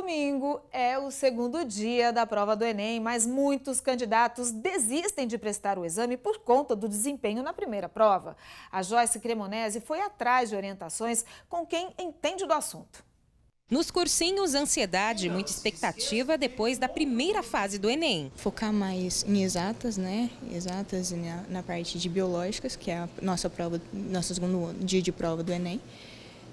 Domingo é o segundo dia da prova do Enem, mas muitos candidatos desistem de prestar o exame por conta do desempenho na primeira prova. A Joyce Cremonese foi atrás de orientações com quem entende do assunto. Nos cursinhos, ansiedade, muita expectativa depois da primeira fase do Enem. Focar mais em exatas, né? Exatas na, na parte de biológicas, que é a nossa prova, nosso segundo dia de prova do Enem.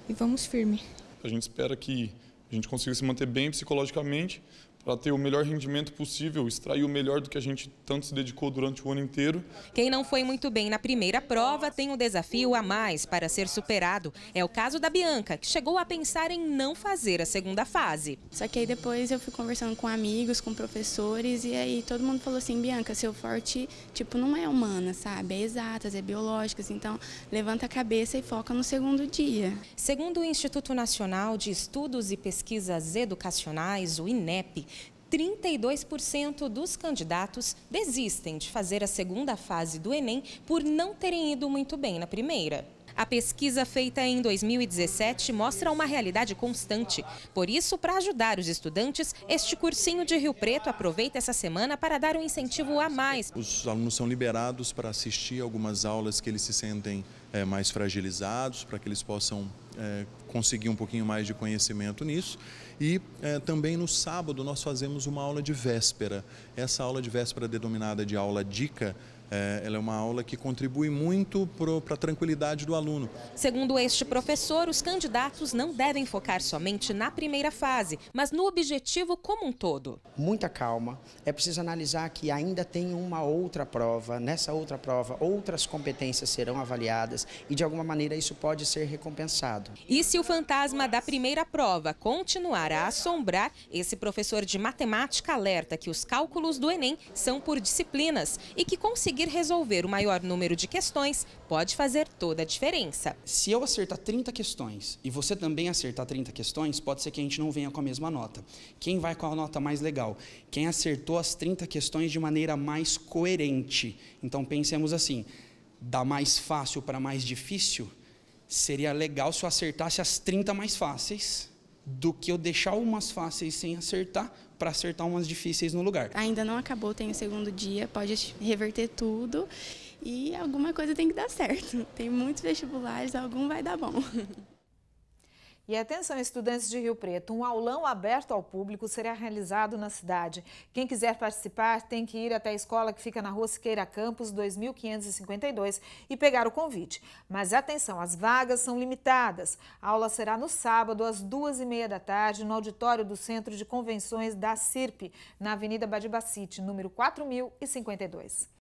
E vamos firme. A gente espera que a gente conseguiu se manter bem psicologicamente para ter o melhor rendimento possível, extrair o melhor do que a gente tanto se dedicou durante o ano inteiro. Quem não foi muito bem na primeira prova tem um desafio a mais para ser superado. É o caso da Bianca, que chegou a pensar em não fazer a segunda fase. Só que aí depois eu fui conversando com amigos, com professores, e aí todo mundo falou assim, Bianca, seu forte, tipo, não é humana, sabe? É exatas, é biológicas, então levanta a cabeça e foca no segundo dia. Segundo o Instituto Nacional de Estudos e Pesquisas, pesquisas educacionais, o INEP, 32% dos candidatos desistem de fazer a segunda fase do Enem por não terem ido muito bem na primeira. A pesquisa feita em 2017 mostra uma realidade constante. Por isso, para ajudar os estudantes, este cursinho de Rio Preto aproveita essa semana para dar um incentivo a mais. Os alunos são liberados para assistir algumas aulas que eles se sentem é, mais fragilizados, para que eles possam é, conseguir um pouquinho mais de conhecimento nisso. E é, também no sábado nós fazemos uma aula de véspera. Essa aula de véspera, denominada de aula dica, é, ela é uma aula que contribui muito para a tranquilidade do aluno. Segundo este professor, os candidatos não devem focar somente na primeira fase, mas no objetivo como um todo. Muita calma. É preciso analisar que ainda tem uma outra prova. Nessa outra prova, outras competências serão avaliadas e, de alguma maneira, isso pode ser recompensado. E se o fantasma da primeira prova continuar a assombrar, esse professor de matemática alerta que os cálculos do Enem são por disciplinas e que conseguir conseguir resolver o maior número de questões pode fazer toda a diferença. Se eu acertar 30 questões e você também acertar 30 questões, pode ser que a gente não venha com a mesma nota. Quem vai com a nota mais legal? Quem acertou as 30 questões de maneira mais coerente. Então pensemos assim: da mais fácil para mais difícil, seria legal se eu acertasse as 30 mais fáceis do que eu deixar umas fáceis sem acertar para acertar umas difíceis no lugar. Ainda não acabou, tem o segundo dia, pode reverter tudo e alguma coisa tem que dar certo. Tem muitos vestibulares, algum vai dar bom. E atenção, estudantes de Rio Preto, um aulão aberto ao público será realizado na cidade. Quem quiser participar tem que ir até a escola que fica na rua Siqueira Campos, 2552, e pegar o convite. Mas atenção, as vagas são limitadas. A aula será no sábado, às duas e meia da tarde, no auditório do Centro de Convenções da CIRP, na Avenida Badibacite, número 4052.